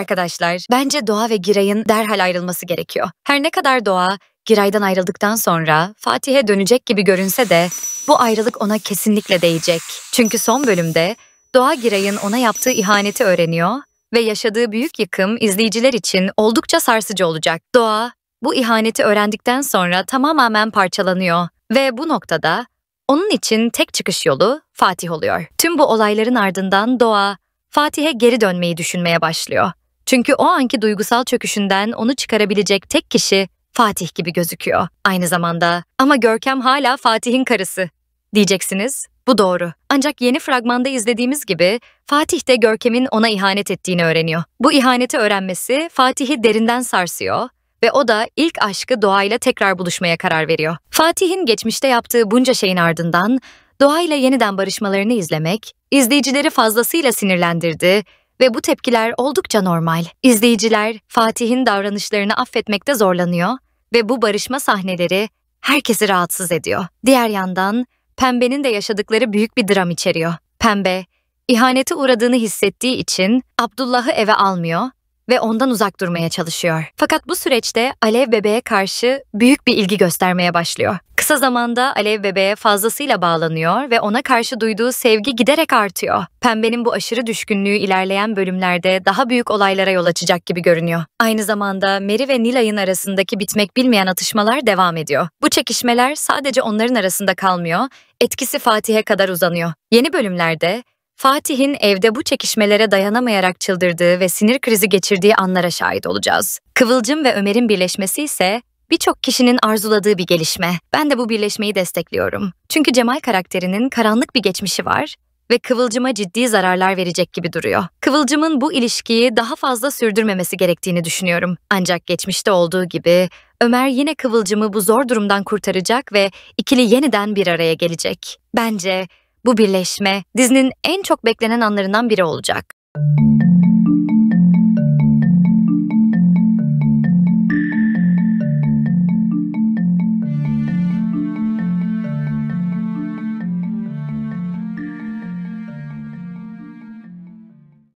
arkadaşlar, bence Doğa ve Giray'ın derhal ayrılması gerekiyor. Her ne kadar Doğa, Giray'dan ayrıldıktan sonra Fatih'e dönecek gibi görünse de bu ayrılık ona kesinlikle değecek. Çünkü son bölümde Doğa Giray'ın ona yaptığı ihaneti öğreniyor ve yaşadığı büyük yıkım izleyiciler için oldukça sarsıcı olacak. Doğa bu ihaneti öğrendikten sonra tamamen parçalanıyor ve bu noktada onun için tek çıkış yolu Fatih oluyor. Tüm bu olayların ardından Doğa Fatih'e geri dönmeyi düşünmeye başlıyor. Çünkü o anki duygusal çöküşünden onu çıkarabilecek tek kişi Fatih gibi gözüküyor aynı zamanda. Ama Görkem hala Fatih'in karısı. Diyeceksiniz, bu doğru. Ancak yeni fragmanda izlediğimiz gibi Fatih de Görkem'in ona ihanet ettiğini öğreniyor. Bu ihaneti öğrenmesi Fatih'i derinden sarsıyor ve o da ilk aşkı doğayla tekrar buluşmaya karar veriyor. Fatih'in geçmişte yaptığı bunca şeyin ardından doğayla yeniden barışmalarını izlemek izleyicileri fazlasıyla sinirlendirdi ve bu tepkiler oldukça normal. İzleyiciler Fatih'in davranışlarını affetmekte zorlanıyor ve bu barışma sahneleri herkesi rahatsız ediyor. Diğer yandan Pembe'nin de yaşadıkları büyük bir dram içeriyor. Pembe, ihanete uğradığını hissettiği için Abdullah'ı eve almıyor ve ondan uzak durmaya çalışıyor. Fakat bu süreçte Alev bebeğe karşı büyük bir ilgi göstermeye başlıyor. Kısa zamanda Alev bebeğe fazlasıyla bağlanıyor ve ona karşı duyduğu sevgi giderek artıyor. Pembenin bu aşırı düşkünlüğü ilerleyen bölümlerde daha büyük olaylara yol açacak gibi görünüyor. Aynı zamanda Mary ve Nilay'ın arasındaki bitmek bilmeyen atışmalar devam ediyor. Bu çekişmeler sadece onların arasında kalmıyor, etkisi Fatih'e kadar uzanıyor. Yeni bölümlerde Fatih'in evde bu çekişmelere dayanamayarak çıldırdığı ve sinir krizi geçirdiği anlara şahit olacağız. Kıvılcım ve Ömer'in birleşmesi ise birçok kişinin arzuladığı bir gelişme. Ben de bu birleşmeyi destekliyorum. Çünkü Cemal karakterinin karanlık bir geçmişi var ve Kıvılcım'a ciddi zararlar verecek gibi duruyor. Kıvılcım'ın bu ilişkiyi daha fazla sürdürmemesi gerektiğini düşünüyorum. Ancak geçmişte olduğu gibi Ömer yine Kıvılcım'ı bu zor durumdan kurtaracak ve ikili yeniden bir araya gelecek. Bence bu birleşme dizinin en çok beklenen anlarından biri olacak.